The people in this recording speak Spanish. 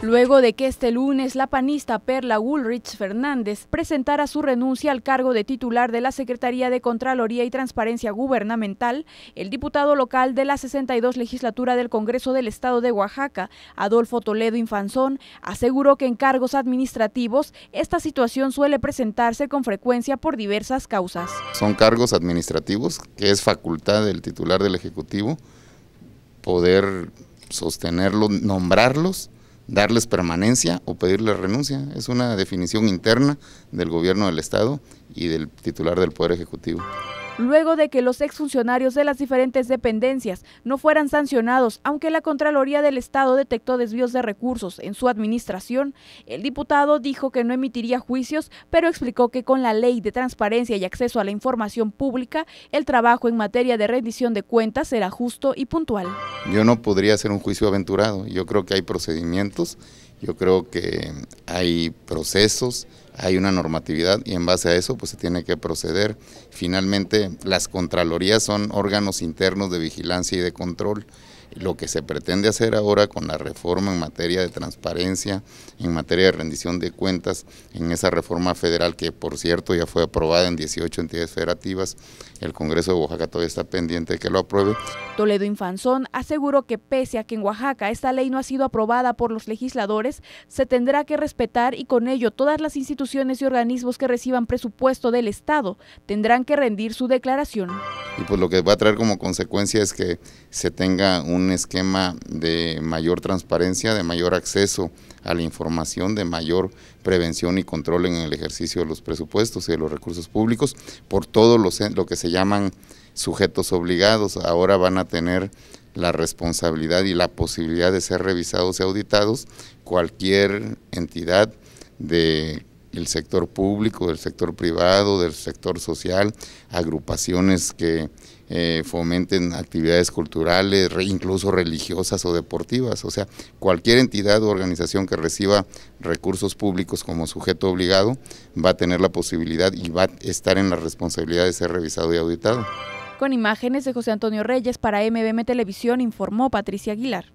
luego de que este lunes la panista Perla Woolrich Fernández presentara su renuncia al cargo de titular de la Secretaría de Contraloría y Transparencia Gubernamental, el diputado local de la 62 legislatura del Congreso del Estado de Oaxaca, Adolfo Toledo Infanzón, aseguró que en cargos administrativos esta situación suele presentarse con frecuencia por diversas causas. Son cargos administrativos que es facultad del titular del Ejecutivo poder sostenerlos, nombrarlos darles permanencia o pedirles renuncia. Es una definición interna del gobierno del Estado y del titular del Poder Ejecutivo luego de que los exfuncionarios de las diferentes dependencias no fueran sancionados, aunque la Contraloría del Estado detectó desvíos de recursos en su administración, el diputado dijo que no emitiría juicios, pero explicó que con la Ley de Transparencia y Acceso a la Información Pública, el trabajo en materia de rendición de cuentas será justo y puntual. Yo no podría hacer un juicio aventurado, yo creo que hay procedimientos yo creo que hay procesos, hay una normatividad y en base a eso pues se tiene que proceder. Finalmente, las contralorías son órganos internos de vigilancia y de control. Lo que se pretende hacer ahora con la reforma en materia de transparencia, en materia de rendición de cuentas, en esa reforma federal que por cierto ya fue aprobada en 18 entidades federativas, el Congreso de Oaxaca todavía está pendiente de que lo apruebe. Toledo Infanzón aseguró que pese a que en Oaxaca esta ley no ha sido aprobada por los legisladores, se tendrá que respetar y con ello todas las instituciones y organismos que reciban presupuesto del Estado tendrán que rendir su declaración. Y pues lo que va a traer como consecuencia es que se tenga un esquema de mayor transparencia, de mayor acceso a la información, de mayor prevención y control en el ejercicio de los presupuestos y de los recursos públicos por todo lo, lo que se llaman sujetos obligados, ahora van a tener la responsabilidad y la posibilidad de ser revisados y auditados cualquier entidad de el sector público, del sector privado, del sector social, agrupaciones que eh, fomenten actividades culturales, incluso religiosas o deportivas. O sea, cualquier entidad o organización que reciba recursos públicos como sujeto obligado va a tener la posibilidad y va a estar en la responsabilidad de ser revisado y auditado. Con imágenes de José Antonio Reyes para MBM Televisión informó Patricia Aguilar.